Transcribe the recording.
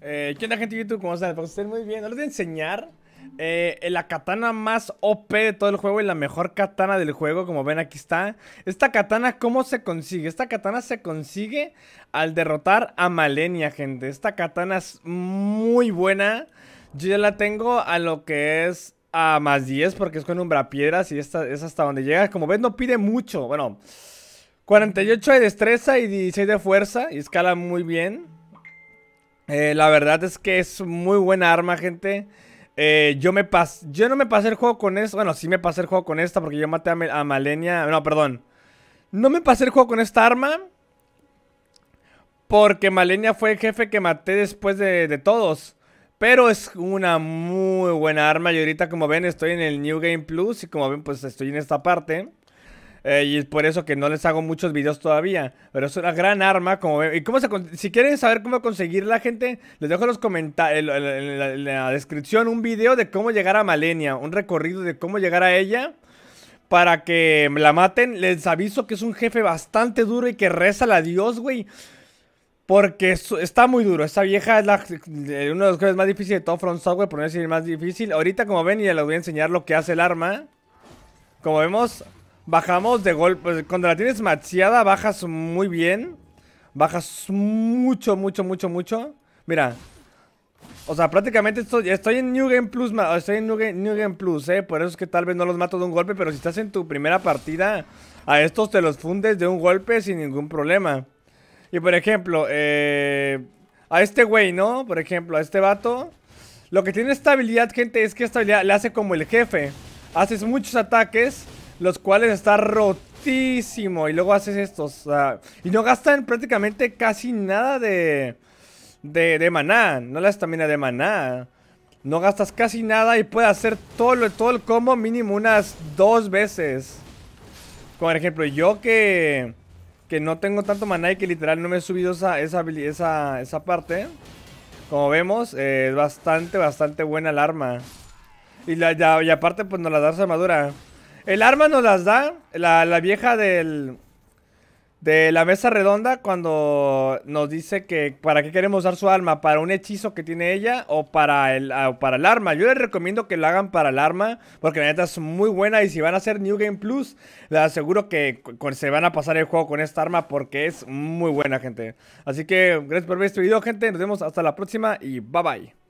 Eh, ¿Qué onda, gente de YouTube? ¿Cómo están? Pues, estén muy bien. Les voy a enseñar eh, la katana más OP de todo el juego y la mejor katana del juego, como ven aquí está. Esta katana, ¿cómo se consigue? Esta katana se consigue al derrotar a Malenia, gente. Esta katana es muy buena. Yo ya la tengo a lo que es a más 10 porque es con piedras y esta es hasta donde llega. Como ven no pide mucho. Bueno, 48 de destreza y 16 de fuerza y escala muy bien. Eh, la verdad es que es muy buena arma, gente. Eh, yo, me pas yo no me pasé el juego con esta. Bueno, sí me pasé el juego con esta porque yo maté a, Malenia. No, perdón. No me pasé el juego con esta arma. Porque Malenia fue el jefe que maté después de, de todos. Pero es una muy buena arma. Y ahorita, como ven, estoy en el New Game Plus. Y como ven, pues estoy en esta parte. Eh, y es por eso que no les hago muchos videos todavía. Pero es una gran arma. Como, y cómo si quieren saber cómo conseguirla, gente, les dejo en los comentarios, en, la descripción un video de cómo llegar a Malenia. Un recorrido de cómo llegar a ella. Para que la maten. Les aviso que es un jefe bastante duro y que reza a Dios, güey. Porque está muy duro. esa vieja es eh, uno de los jefes más difíciles de todo Front Software, por no decir más difícil. Ahorita, como ven, ya les voy a enseñar lo que hace el arma. Como vemos, Bajamos de golpe. Pues, cuando la tienes macheada, bajas muy bien. Bajas mucho, mucho, mucho, mucho. Mira. O sea, prácticamente estoy, estoy en New Game Plus. Estoy en New Game, Plus, ¿eh? Por eso es que tal vez no los mato de un golpe. Pero si estás en tu primera partida, a estos te los fundes de un golpe sin ningún problema. Y por ejemplo, eh, a este güey, ¿no? Por ejemplo, a este vato. Lo que tiene esta habilidad, gente, es que esta habilidad le hace como el jefe. Haces muchos ataques los cuales está rotísimo. Y luego haces estos. y no gastan prácticamente casi nada de, de, maná. No la estamina de maná. No gastas casi nada y puedes hacer todo, lo, todo el combo mínimo unas dos veces. Por ejemplo, yo que, que no tengo tanto maná y que literal no me he subido esa, esa, parte. Como vemos, eh, es bastante, bastante buena el arma. Y, la, y aparte, pues no la das armadura. El arma nos las da la, vieja del, de la mesa redonda cuando nos dice que para qué queremos usar su alma, para un hechizo que tiene ella o para el, ah, o para el arma. Yo les recomiendo que lo hagan para el arma porque la neta es muy buena y si van a hacer New Game Plus, les aseguro que se van a pasar el juego con esta arma porque es muy buena, gente. Así que gracias por ver este video, gente. Nos vemos hasta la próxima y bye bye.